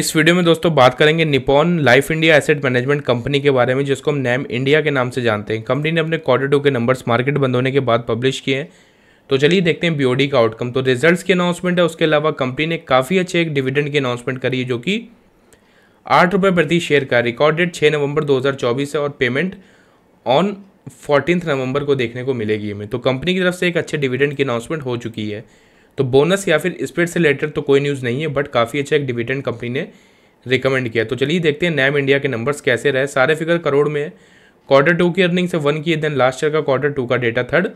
इस वीडियो में दोस्तों बात करेंगे Nippon Life India asset management company के बारे में जिसको हम नैम इंडिया के नाम से जानते हैं कंपनी ने अपने क्वार्टर टू के नंबर्स मार्केट बंद होने के बाद पब्लिश किए हैं तो चलिए देखते हैं बीओडी का आउटकम तो रिजल्ट्स की अनाउंसमेंट है उसके अलावा कंपनी ने काफ़ी अच्छे एक डिविडेंड की अनाउंसमेंट करी है जो कि आठ रुपये प्रति शेयर का रिकॉर्डेड छः नवंबर दो है और पेमेंट ऑन फोर्टीन नवंबर को देखने को मिलेगी हमें तो कंपनी की तरफ से एक अच्छे डिविडेंड की अनाउंसमेंट हो चुकी है तो बोनस या फिर स्प्रेड से रिलेटेड तो कोई न्यूज़ नहीं है बट काफ़ी अच्छा एक डिविडेंड कंपनी ने रिकमेंड किया तो चलिए देखते हैं नैम इंडिया के नंबर्स कैसे रहे सारे फिगर करोड़ में है क्वार्टर टू की अर्निंग से वन की है देन लास्ट ईयर का क्वार्टर टू का डेटा थर्ड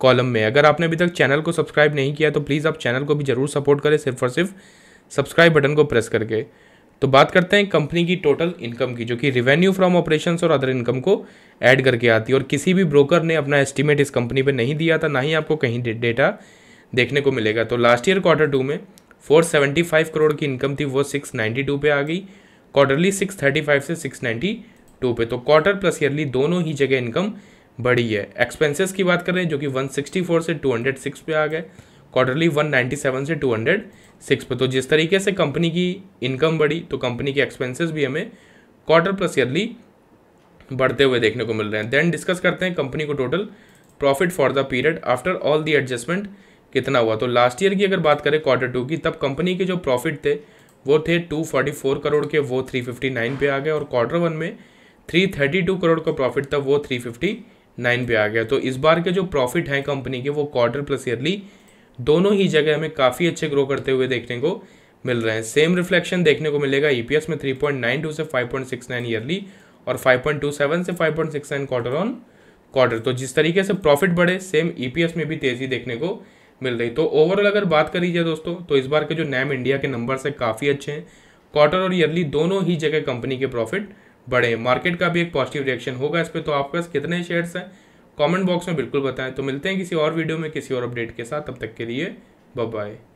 कॉलम में अगर आपने अभी तक चैनल को सब्सक्राइब नहीं किया तो प्लीज़ आप चैनल को भी ज़रूर सपोर्ट करें सिर्फ और सिर्फ सब्सक्राइब बटन को प्रेस करके तो बात करते हैं कंपनी की टोटल इनकम की जो कि रिवेन्यू फ्रॉम ऑपरेशंस और अदर इनकम को ऐड करके आती है और किसी भी ब्रोकर ने अपना एस्टिमेट इस कंपनी पे नहीं दिया था ना ही आपको कहीं डेटा देखने को मिलेगा तो लास्ट ईयर क्वार्टर टू में 475 करोड़ की इनकम थी वो 692 पे आ गई क्वार्टरली 635 से 692 पे तो क्वार्टर प्लस ईयरली दोनों ही जगह इनकम बढ़ी है एक्सपेंसेस की बात करें जो कि 164 से 206 पे आ गए क्वार्टरली 197 से 206 पे तो जिस तरीके से कंपनी की इनकम बढ़ी तो कंपनी के एक्सपेंसेस भी हमें क्वार्टर प्लस ईयरली बढ़ते हुए देखने को मिल रहे हैं देन डिस्कस करते हैं कंपनी को total profit for the period after all the adjustment कितना हुआ तो लास्ट ईयर की अगर बात करें क्वार्टर टू की तब कंपनी के जो प्रॉफिट थे वो थे 244 करोड़ के वो 359 पे आ गए और क्वार्टर वन में 332 करोड़ का प्रॉफिट था वो 359 पे आ गया तो इस बार के जो प्रॉफिट हैं कंपनी के वो क्वार्टर प्लस ईयरली दोनों ही जगह हमें काफ़ी अच्छे ग्रो करते हुए देखने को मिल रहे हैं सेम रिफ्लेक्शन देखने को मिलेगा ई e में थ्री से फाइव ईयरली और फाइव से फाइव क्वार्टर ऑन क्वार्टर तो जिस तरीके से प्रॉफिट बढ़े सेम ई e में भी तेज़ी देखने को मिल रही तो ओवरऑल अगर बात करी जाए दोस्तों तो इस बार के जो नैम इंडिया के नंबर है काफ़ी अच्छे हैं क्वार्टर और ईयरली दोनों ही जगह कंपनी के प्रॉफिट बढ़े मार्केट का भी एक पॉजिटिव रिएक्शन होगा इस पर तो आपके पास कितने शेयर्स हैं कमेंट बॉक्स में बिल्कुल बताएं तो मिलते हैं किसी और वीडियो में किसी और अपडेट के साथ तब तक के लिए बाय